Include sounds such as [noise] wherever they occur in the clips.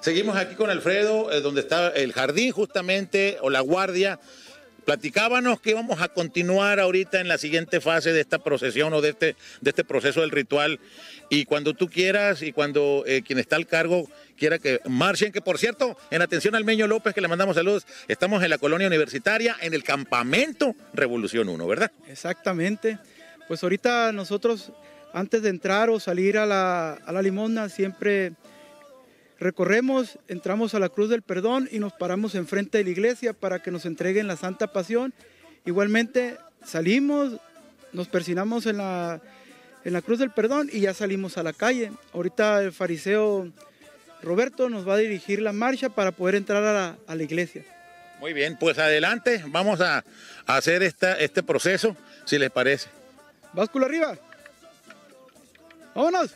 Seguimos aquí con Alfredo, eh, donde está el jardín justamente, o la guardia. Platicábamos que vamos a continuar ahorita en la siguiente fase de esta procesión o de este, de este proceso del ritual. Y cuando tú quieras y cuando eh, quien está al cargo quiera que marchen, que por cierto, en atención al Meño López, que le mandamos saludos, estamos en la colonia universitaria, en el campamento Revolución 1, ¿verdad? Exactamente. Pues ahorita nosotros, antes de entrar o salir a la, a la limosna, siempre Recorremos, entramos a la Cruz del Perdón y nos paramos enfrente de la iglesia para que nos entreguen la Santa Pasión. Igualmente salimos, nos persinamos en la, en la Cruz del Perdón y ya salimos a la calle. Ahorita el fariseo Roberto nos va a dirigir la marcha para poder entrar a la, iglesia. Muy bien, pues adelante, vamos a, hacer esta, este proceso, si les parece. Báscula arriba. Vámonos.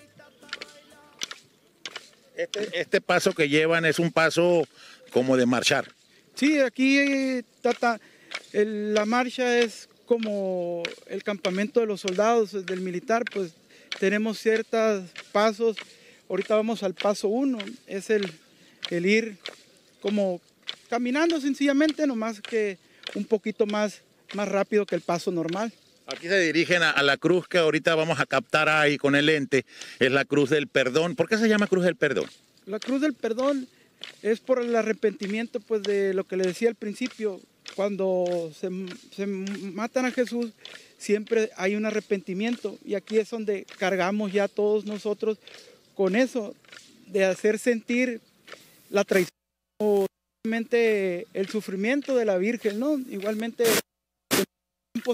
Este, este, paso que llevan es un paso como de marchar. Sí, aquí la marcha es como el campamento de los soldados, del militar, pues tenemos ciertos pasos. Ahorita vamos al paso uno, es el, el ir como caminando sencillamente, nomás que un poquito más, más rápido que el paso normal. Aquí se dirigen a, la cruz que ahorita vamos a captar ahí con el ente es la cruz del perdón. ¿Por qué se llama cruz del perdón? La cruz del perdón es por el arrepentimiento pues de lo que le decía al principio, cuando se, matan a Jesús siempre hay un arrepentimiento y aquí es donde cargamos ya todos nosotros con eso, de hacer sentir la traición o el sufrimiento de la Virgen, ¿no? Igualmente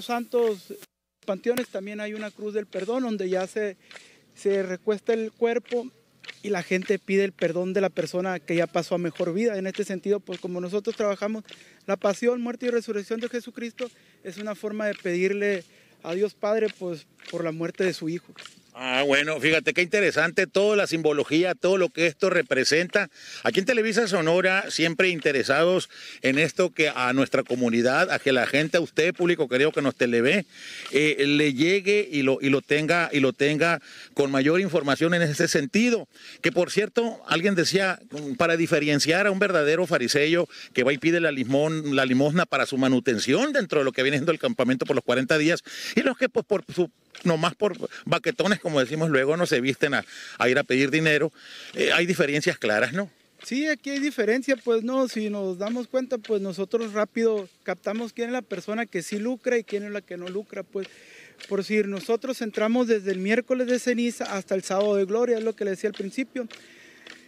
Santos Panteones también hay una cruz del perdón donde ya se, se recuesta el cuerpo y la gente pide el perdón de la persona que ya pasó a mejor vida. En este sentido, pues como nosotros trabajamos la pasión, muerte y resurrección de Jesucristo, es una forma de pedirle a Dios Padre pues, por la muerte de su Hijo. Ah, bueno, fíjate qué interesante toda la simbología, todo lo que esto representa. Aquí en Televisa Sonora, siempre interesados en esto que a nuestra comunidad, a que la gente, a usted, público creo que nos televé, eh, le llegue y lo, y lo tenga y lo tenga con mayor información en ese sentido. Que por cierto, alguien decía, mm, para diferenciar a un verdadero fariseo... que va y pide la limón, la limosna para su manutención dentro de lo que viene siendo el campamento por los 40 días, y los que pues por su nomás por baquetones como decimos luego, no se visten a, ir a pedir dinero. Eh, hay diferencias claras, ¿no? Sí, aquí hay diferencia, pues no, si nos damos cuenta, pues nosotros rápido captamos quién es la persona que sí lucra y quién es la que no lucra, pues por decir, nosotros entramos desde el miércoles de ceniza hasta el sábado de gloria, es lo que le decía al principio.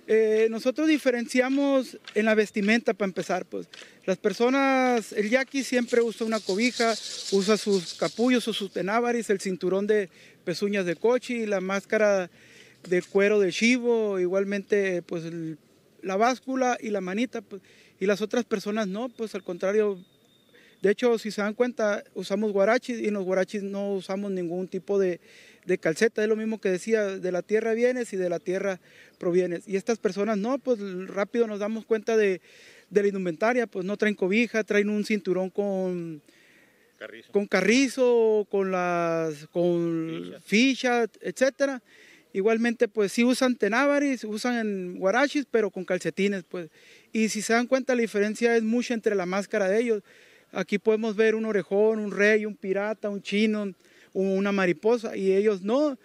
Eh, nosotros diferenciamos en la vestimenta para empezar, pues las personas, el yaqui siempre usa una cobija, usa sus capullos o sus tenávaris, el cinturón de pezuñas de coche y la máscara de cuero de chivo, igualmente pues la báscula y la manita, pues. y las otras personas no, pues al contrario de hecho, si se dan cuenta, usamos guarachis y en los guarachis no usamos ningún tipo de, de calceta. Es lo mismo que decía, de la tierra vienes y de la tierra provienes. Y estas personas no, pues rápido nos damos cuenta de, la indumentaria, pues no traen cobija, traen un cinturón con... Carrizo. Con carrizo, con las con fichas, ficha, etcétera. Igualmente, pues sí usan tenabaris, usan guarachis, pero con calcetines, pues. Y si se dan cuenta, la diferencia es mucha entre la máscara de ellos. Aquí podemos ver un orejón, un rey, un pirata, un chino, una mariposa, y ellos no.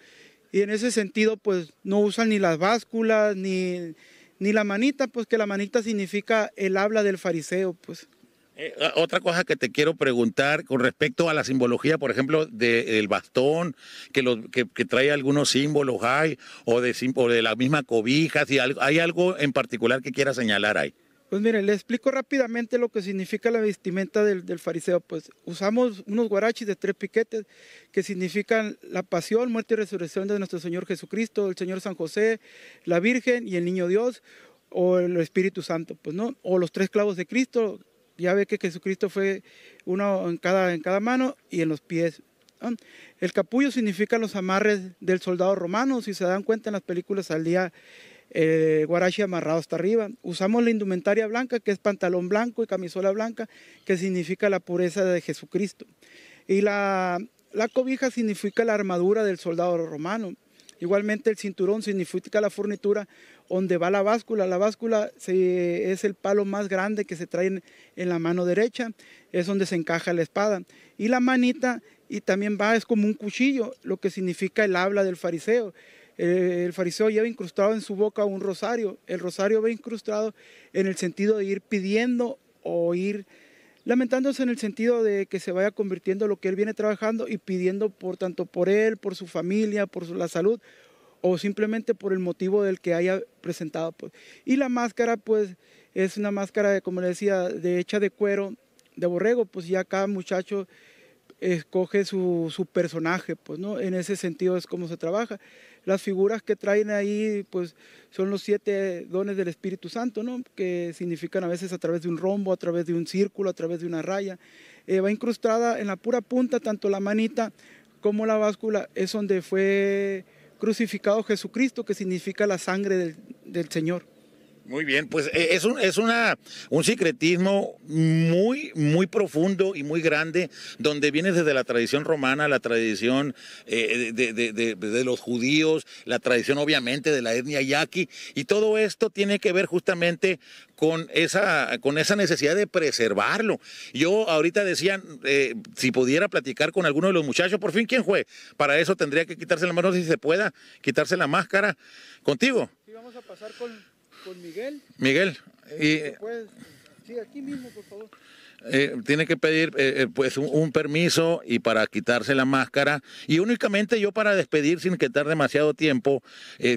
Y en ese sentido, pues no usan ni las básculas, ni, ni la manita, pues que la manita significa el habla del fariseo, pues. Eh, ah, otra cosa que te quiero preguntar con respecto a la simbología, por ejemplo, del bastón, que, que, trae algunos símbolos hay, o de, o de la misma cobija, si hay algo en particular que quiera señalar ahí. Pues mire, le explico rápidamente lo que significa la vestimenta del, fariseo. Pues usamos unos guarachis de tres piquetes que significan la pasión, muerte y resurrección de nuestro Señor Jesucristo, el Señor San José, la Virgen y el Niño Dios o el Espíritu Santo, pues no, o los tres clavos de Cristo. Ya ve que Jesucristo fue uno en cada, en cada mano y en los pies. El capullo significa los amarres del soldado romano, si se dan cuenta en las películas al día eh, amarrado hasta arriba. Usamos la indumentaria blanca, que es pantalón blanco y camisola blanca, que significa la pureza de Jesucristo. Y la, la cobija significa la armadura del soldado romano. Igualmente el cinturón significa la fornitura donde va la báscula. La báscula es el palo más grande que se trae en, la mano derecha, es donde se encaja la espada. Y la manita y también va, es como un cuchillo, lo que significa el habla del fariseo. Eh, el fariseo lleva incrustado en su boca un rosario. El rosario va incrustado en el sentido de ir pidiendo o ir lamentándose en el sentido de que se vaya convirtiendo lo que él viene trabajando y pidiendo por tanto por él, por su familia, por la salud o simplemente por el motivo del que haya presentado. Pues. Y la máscara, pues, es una máscara, como le decía, de hecha de cuero de borrego, pues ya cada muchacho escoge su, personaje, pues, ¿no? En ese sentido es como se trabaja. Las figuras que traen ahí, pues, son los siete dones del Espíritu Santo, ¿no? Que significan a veces a través de un rombo, a través de un círculo, a través de una raya. Eh, va incrustada en la pura punta, tanto la manita como la báscula, es donde fue crucificado Jesucristo, que significa la sangre del, del Señor. Muy bien, pues eh, es un, es una, un secretismo muy, muy profundo y muy grande, donde viene desde la tradición romana, la tradición eh, de, los judíos, la tradición obviamente de la etnia yaqui, y todo esto tiene que ver justamente con esa, con esa necesidad de preservarlo. Yo ahorita decía, eh, si pudiera platicar con alguno de los muchachos, por fin, ¿quién fue? Para eso tendría que quitarse la mano, si se pueda, quitarse la máscara. ¿Contigo? Sí, vamos a pasar con Miguel. Miguel. Eh, y, sí, aquí mismo, por favor. Eh, tiene que pedir eh, pues un, permiso y para quitarse la máscara y únicamente yo para despedir sin quitar demasiado tiempo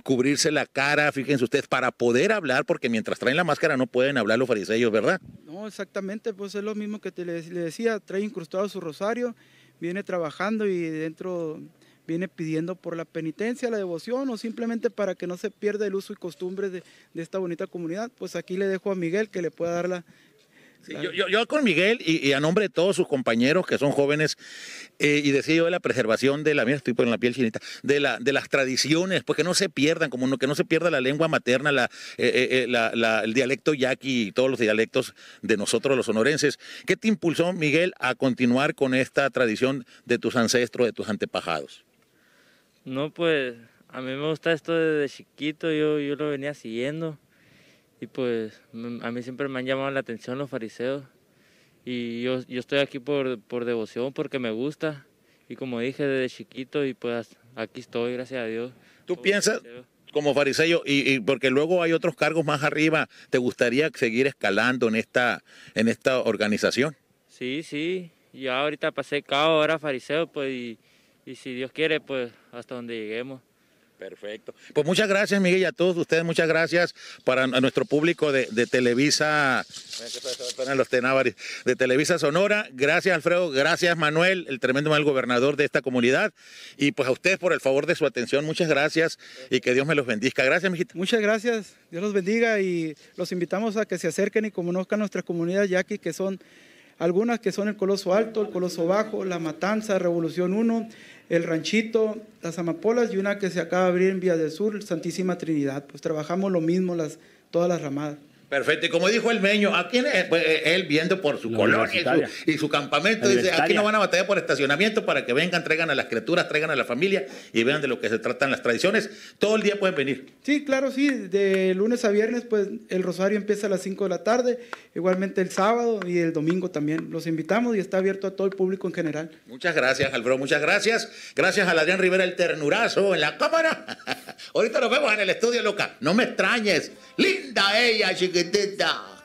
cubrirse la cara fíjense ustedes para poder hablar porque mientras traen la máscara no pueden hablar los fariseos verdad no exactamente pues es lo mismo que te le decía trae incrustado su rosario viene trabajando y dentro viene pidiendo por la penitencia, la devoción o simplemente para que no se pierda el uso y costumbre de, esta bonita comunidad, pues aquí le dejo a Miguel que le pueda dar la... Yo, con Miguel y, a nombre de todos sus compañeros que son jóvenes, eh, y decido de la preservación de la, mira, estoy poniendo la piel chinita, de, las tradiciones, pues que no se pierdan, como que no se pierda la lengua materna, eh, eh, el dialecto yaqui y todos los dialectos de nosotros los sonorenses. ¿Qué te impulsó, Miguel, a continuar con esta tradición de tus ancestros, de tus antepajados? No, pues a mí me gusta esto desde chiquito, yo, yo lo venía siguiendo y pues a mí siempre me han llamado la atención los fariseos y yo, estoy aquí por, por devoción, porque me gusta y como dije desde chiquito y pues aquí estoy, gracias a Dios. ¿Tú piensas como fariseo y, porque luego hay otros cargos más arriba, te gustaría seguir escalando en esta, en esta organización? Sí, sí, ya ahorita pasé cada ahora fariseo pues y y si Dios quiere, pues hasta donde lleguemos. Perfecto. Pues muchas gracias, Miguel, y a todos ustedes, muchas gracias para nuestro público de, Televisa, de Televisa Sonora. Gracias, Alfredo, gracias, Manuel, el tremendo mal gobernador de esta comunidad. Y pues a ustedes por el favor de su atención, muchas gracias y que Dios me los bendiga. Gracias, mijito... Muchas gracias, Dios los bendiga y los invitamos a que se acerquen y conozcan nuestras comunidades ya que, que son algunas que son el Coloso Alto, el Coloso Bajo, La Matanza, Revolución 1, el Ranchito, Las Amapolas y una que se acaba de abrir en Vía del Sur, Santísima Trinidad. Pues trabajamos lo mismo las, todas las ramadas. Perfecto, y como dijo el meño, ¿a quién pues, eh, él viendo por su colonia y su, campamento, dice, aquí no van a batallar por estacionamiento para que vengan, traigan a las criaturas, traigan a la familia y vean de lo que se tratan las tradiciones. Todo el día pueden venir. Sí, claro, sí, de lunes a viernes, pues el rosario empieza a las 5 de la tarde, igualmente el sábado y el domingo también. Los invitamos y está abierto a todo el público en general. Muchas gracias, Alfredo, muchas gracias. Gracias a Adrián Rivera, el ternurazo en la cámara. [laughs] Ahorita nos vemos en el estudio, loca. No me extrañes. Linda ella, chiquita. get did down.